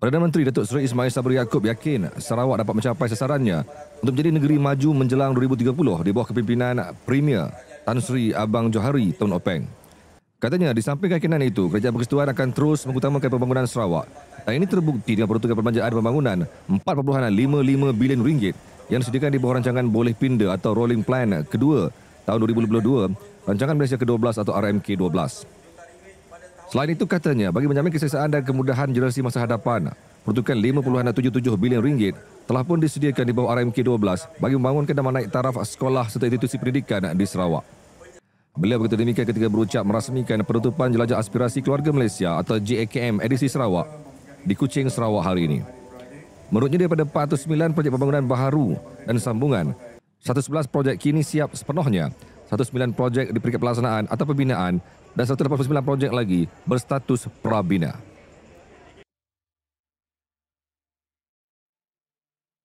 Perdana Menteri Datuk Seri Ismail Sabri Yaakob yakin Sarawak dapat mencapai sasarannya untuk menjadi negeri maju menjelang 2030 di bawah kepimpinan Premier Tan Sri Abang Johari Tun Openg. Katanya, di samping keyakinan itu, Kerajaan Persekutuan akan terus mengutamakan pembangunan Sarawak dan ini terbukti dengan peruntukan perbelanjaan pembangunan 4.55 bilion ringgit yang disediakan di bawah rancangan Boleh Pinda atau Rolling Plan kedua tahun 2022, Rancangan Malaysia ke-12 atau RMK 12. Selain itu katanya, bagi menjamin kesesaan dan kemudahan generasi masa hadapan, peruntukan 5.77 bilion ringgit telah pun disediakan di bawah RMK 12 bagi membangunkan dan menaik taraf sekolah serta institusi pendidikan di Sarawak. Beliau berkata demikian ketika berucap merasmikan penutupan Jelajah Aspirasi Keluarga Malaysia atau JAKM edisi Sarawak di Kuching, Sarawak hari ini. Menurutnya daripada 409 projek pembangunan baharu dan sambungan, 111 projek kini siap sepenuhnya, 109 projek di peringkat pelaksanaan atau pembinaan dan 189 projek lagi berstatus prabina.